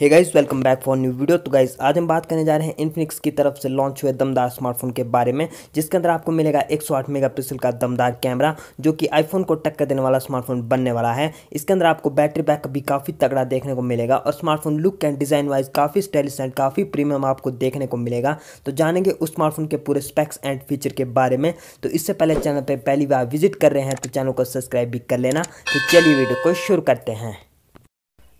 hey guys welcome back for new video तो guys आज हम बात करने जा रहे हैं इन्फिनिक्स की तरफ से लॉन्च हुए दमदार स्मार्टफोन के बारे में जिसके अंदर आपको मिलेगा 108 मेगापिक्सल का दमदार कैमरा जो कि आईफोन को टक्कर देने वाला स्मार्टफोन बनने वाला है इसके अंदर आपको बैटरी बैकअप भी काफ़ी तगड़ा देखने को मिलेगा और smartphone look and design wise काफ़ी स्टाइलिश एंड काफ़ी प्रीमियम आपको देखने को मिलेगा तो जानेंगे उस स्मार्टफोन के पूरे स्पेक्स एंड फीचर के बारे में तो इससे पहले चैनल पर पहली बार विजिट कर रहे हैं तो चैनल को सब्सक्राइब भी कर लेना तो चलिए वीडियो को शुरू करते हैं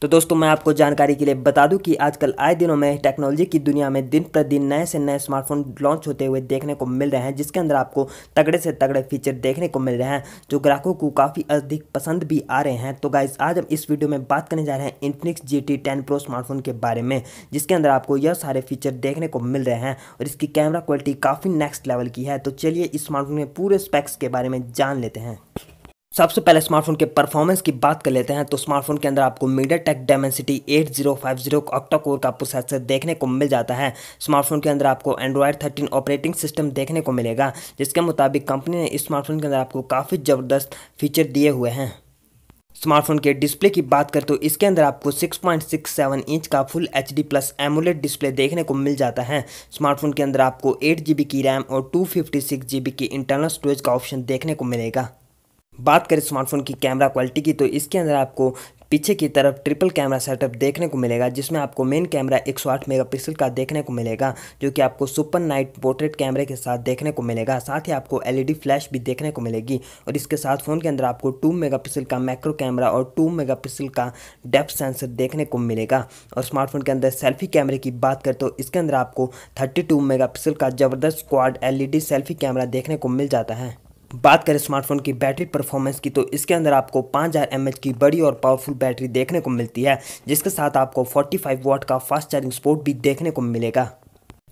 तो दोस्तों मैं आपको जानकारी के लिए बता दूं कि आजकल आए दिनों में टेक्नोलॉजी की दुनिया में दिन प्रतिदिन नए से नए स्मार्टफोन लॉन्च होते हुए देखने को मिल रहे हैं जिसके अंदर आपको तगड़े से तगड़े फीचर देखने को मिल रहे हैं जो ग्राहकों को काफ़ी अधिक पसंद भी आ रहे हैं तो गाइज आज हम इस वीडियो में बात करने जा रहे हैं Infinix G T ten pro smartphone के बारे में जिसके अंदर आपको यह सारे फीचर देखने को मिल रहे हैं और इसकी कैमरा क्वालिटी काफ़ी नेक्स्ट लेवल की है तो चलिए इस स्मार्टफोन में पूरे स्पेक्स के बारे में जान लेते हैं सबसे पहले स्मार्टफोन के परफॉर्मेंस की बात कर लेते हैं तो स्मार्टफोन के अंदर आपको MediaTek Dimensity zero octa core का प्रोसेसर देखने को मिल जाता है स्मार्टफोन के अंदर आपको एंड्रॉयड थर्टीन ऑपरेटिंग सिस्टम देखने को मिलेगा जिसके मुताबिक कंपनी ने इस स्मार्टफोन के अंदर आपको काफ़ी ज़बरदस्त फीचर दिए हुए हैं स्मार्टफोन के डिस्प्ले की बात करें तो इसके अंदर आपको 6.67 इंच का full H D plus AMOLED display देखने को मिल जाता है स्मार्टफोन के अंदर आपको एट जी की रैम और टू फिफ्टी सिक्स की इंटरनल स्टोरेज का ऑप्शन देखने को मिलेगा बात करें स्मार्टफोन की कैमरा क्वालिटी की तो इसके अंदर आपको पीछे की तरफ ट्रिपल कैमरा सेटअप देखने को मिलेगा जिसमें आपको मेन कैमरा 108 मेगापिक्सल का देखने को मिलेगा जो कि आपको सुपर नाइट पोर्ट्रेट कैमरे के साथ देखने को मिलेगा साथ ही आपको एलईडी फ्लैश e भी देखने को मिलेगी और इसके साथ फ़ोन के अंदर आपको 2 मेगापिक्सल का मैक्रो कैमरा और 2 मेगापिक्सल का डेप्थ सेंसर देखने को मिलेगा और स्मार्टफोन के अंदर सेल्फी कैमरे की बात करें तो इसके अंदर आपको थर्टी मेगापिक्सल का ज़बरदस्त क्वाड एल सेल्फी कैमरा देखने को मिल जाता है बात करें स्मार्टफोन की बैटरी परफॉर्मेंस की तो इसके अंदर आपको 5000 एमएच की बड़ी और पावरफुल बैटरी देखने को मिलती है जिसके साथ आपको 45 वॉट का फास्ट चार्जिंग स्पोर्ट भी देखने को मिलेगा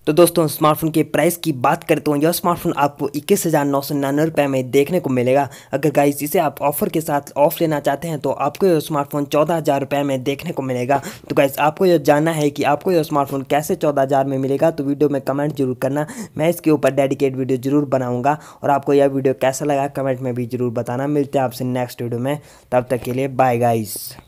तो दोस्तों स्मार्टफोन के प्राइस की बात करते तो यह स्मार्टफोन आपको इक्कीस हज़ार नौ सौ निन्यानवे रुपये में देखने को मिलेगा अगर गाइस इसे आप ऑफर के साथ ऑफ लेना चाहते हैं तो आपको यह स्मार्टफोन चौदह हज़ार रुपये में देखने को मिलेगा तो गाइस आपको यह जानना है कि आपको यह स्मार्टफोन कैसे चौदह हज़ार में मिलेगा तो वीडियो में कमेंट जरूर करना मैं इसके ऊपर डेडिकेट वीडियो जरूर बनाऊँगा और आपको यह वीडियो कैसा लगा कमेंट में भी जरूर बताना मिलते हैं आपसे नेक्स्ट वीडियो में तब तक के लिए बाय गाइज़